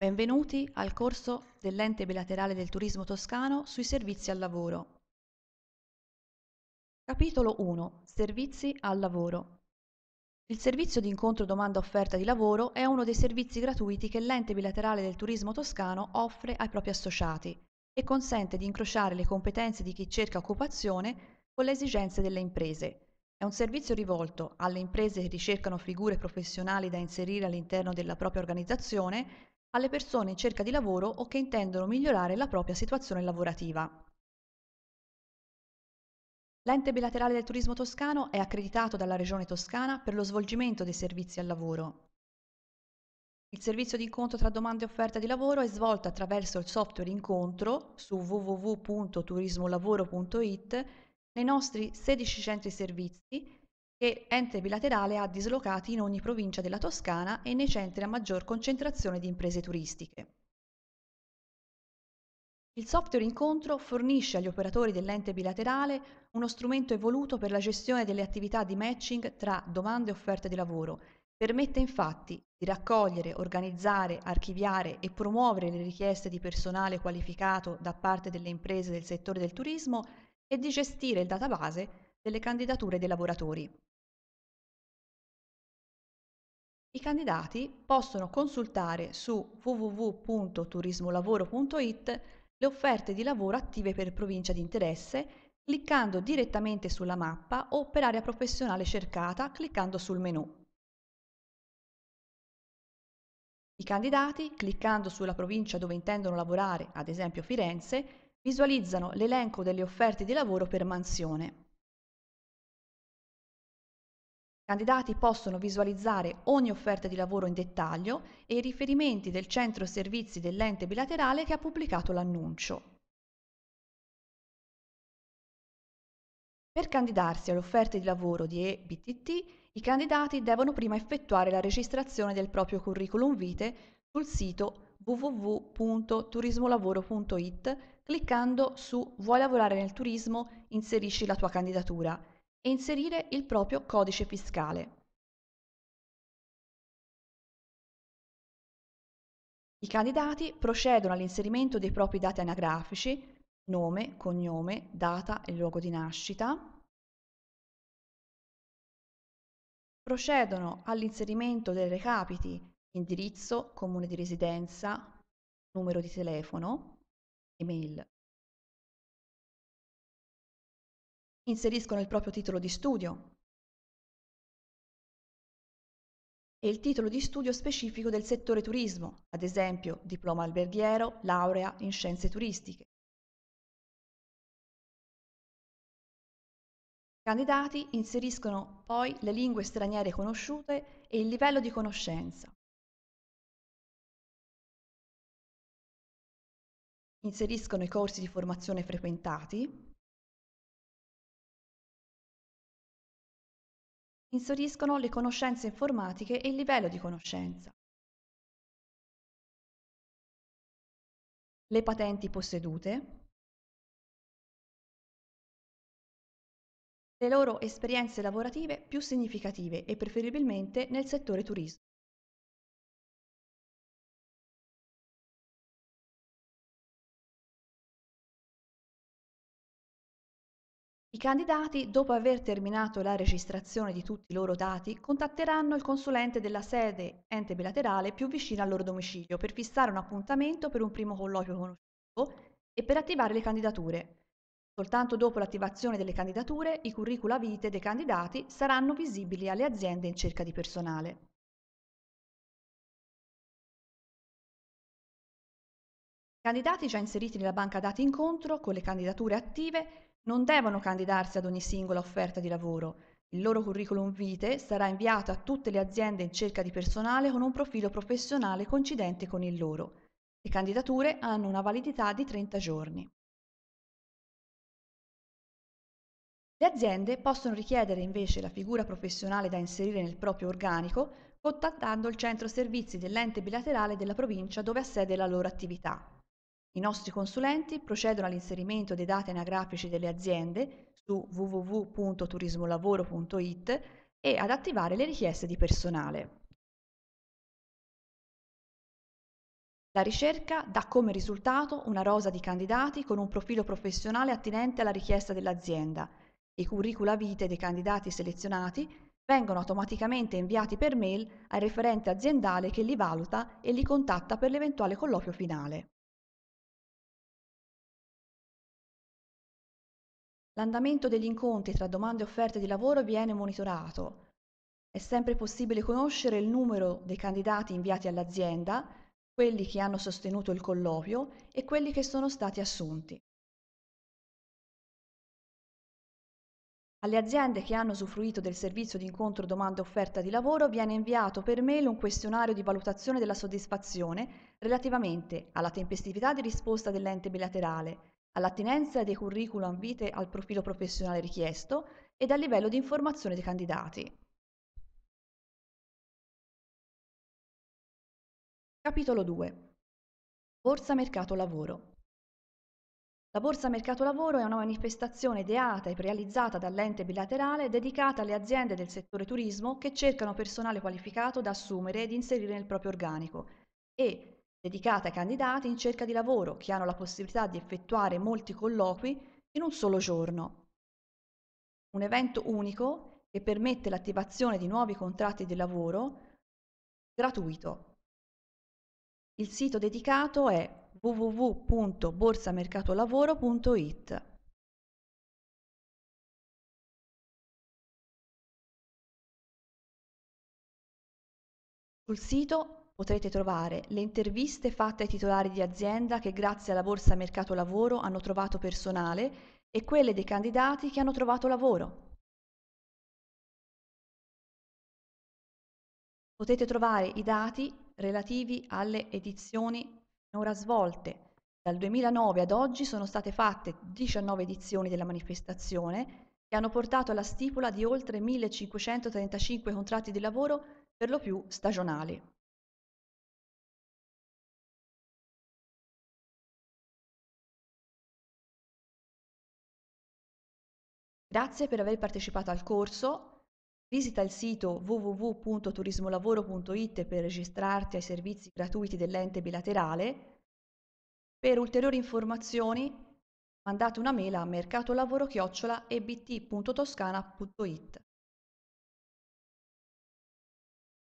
Benvenuti al corso dell'Ente bilaterale del turismo toscano sui servizi al lavoro. Capitolo 1. Servizi al lavoro. Il servizio di incontro domanda-offerta di lavoro è uno dei servizi gratuiti che l'Ente bilaterale del turismo toscano offre ai propri associati e consente di incrociare le competenze di chi cerca occupazione con le esigenze delle imprese. È un servizio rivolto alle imprese che ricercano figure professionali da inserire all'interno della propria organizzazione alle persone in cerca di lavoro o che intendono migliorare la propria situazione lavorativa. L'ente bilaterale del turismo toscano è accreditato dalla Regione Toscana per lo svolgimento dei servizi al lavoro. Il servizio di incontro tra domande e offerta di lavoro è svolto attraverso il software Incontro su www.turismolavoro.it nei nostri 16 centri servizi che ente bilaterale ha dislocati in ogni provincia della Toscana e nei centri a maggior concentrazione di imprese turistiche. Il software incontro fornisce agli operatori dell'ente bilaterale uno strumento evoluto per la gestione delle attività di matching tra domande e offerte di lavoro. Permette infatti di raccogliere, organizzare, archiviare e promuovere le richieste di personale qualificato da parte delle imprese del settore del turismo e di gestire il database delle candidature dei lavoratori. I candidati possono consultare su www.turismolavoro.it le offerte di lavoro attive per provincia di interesse cliccando direttamente sulla mappa o per area professionale cercata cliccando sul menu. I candidati, cliccando sulla provincia dove intendono lavorare, ad esempio Firenze, visualizzano l'elenco delle offerte di lavoro per mansione candidati possono visualizzare ogni offerta di lavoro in dettaglio e i riferimenti del centro servizi dell'ente bilaterale che ha pubblicato l'annuncio. Per candidarsi alle offerte di lavoro di EBTT, i candidati devono prima effettuare la registrazione del proprio curriculum vitae sul sito www.turismolavoro.it cliccando su Vuoi lavorare nel turismo? Inserisci la tua candidatura e inserire il proprio codice fiscale. I candidati procedono all'inserimento dei propri dati anagrafici, nome, cognome, data e luogo di nascita. Procedono all'inserimento dei recapiti, indirizzo, comune di residenza, numero di telefono, email Inseriscono il proprio titolo di studio e il titolo di studio specifico del settore turismo, ad esempio diploma alberghiero, laurea in scienze turistiche. I candidati inseriscono poi le lingue straniere conosciute e il livello di conoscenza. Inseriscono i corsi di formazione frequentati Inseriscono le conoscenze informatiche e il livello di conoscenza. Le patenti possedute. Le loro esperienze lavorative più significative e preferibilmente nel settore turismo. I candidati, dopo aver terminato la registrazione di tutti i loro dati, contatteranno il consulente della sede ente bilaterale più vicina al loro domicilio per fissare un appuntamento per un primo colloquio conosciuto e per attivare le candidature. Soltanto dopo l'attivazione delle candidature i curricula vitae dei candidati saranno visibili alle aziende in cerca di personale. Candidati già inseriti nella banca dati incontro con le candidature attive non devono candidarsi ad ogni singola offerta di lavoro. Il loro curriculum vitae sarà inviato a tutte le aziende in cerca di personale con un profilo professionale coincidente con il loro. Le candidature hanno una validità di 30 giorni. Le aziende possono richiedere invece la figura professionale da inserire nel proprio organico contattando il centro servizi dell'ente bilaterale della provincia dove ha sede la loro attività. I nostri consulenti procedono all'inserimento dei dati anagrafici delle aziende su www.turismolavoro.it e ad attivare le richieste di personale. La ricerca dà come risultato una rosa di candidati con un profilo professionale attinente alla richiesta dell'azienda. I curricula vitae dei candidati selezionati vengono automaticamente inviati per mail al referente aziendale che li valuta e li contatta per l'eventuale colloquio finale. L'andamento degli incontri tra domande e offerte di lavoro viene monitorato. È sempre possibile conoscere il numero dei candidati inviati all'azienda, quelli che hanno sostenuto il colloquio e quelli che sono stati assunti. Alle aziende che hanno usufruito del servizio di incontro domanda offerta di lavoro viene inviato per mail un questionario di valutazione della soddisfazione relativamente alla tempestività di risposta dell'ente bilaterale, all'attinenza dei curriculum vitae al profilo professionale richiesto ed al livello di informazione dei candidati. Capitolo 2. Borsa Mercato Lavoro. La Borsa Mercato Lavoro è una manifestazione ideata e realizzata dall'ente bilaterale dedicata alle aziende del settore turismo che cercano personale qualificato da assumere ed inserire nel proprio organico e, dedicata ai candidati in cerca di lavoro che hanno la possibilità di effettuare molti colloqui in un solo giorno. Un evento unico che permette l'attivazione di nuovi contratti di lavoro gratuito. Il sito dedicato è www.borsamercatolavoro.it. Sul sito potrete trovare le interviste fatte ai titolari di azienda che grazie alla borsa mercato lavoro hanno trovato personale e quelle dei candidati che hanno trovato lavoro. Potete trovare i dati relativi alle edizioni finora svolte. Dal 2009 ad oggi sono state fatte 19 edizioni della manifestazione che hanno portato alla stipula di oltre 1535 contratti di lavoro, per lo più stagionali. Grazie per aver partecipato al corso. Visita il sito www.turismolavoro.it per registrarti ai servizi gratuiti dell'ente bilaterale. Per ulteriori informazioni mandate una mail a mercatolavoro-ebt.toscana.it.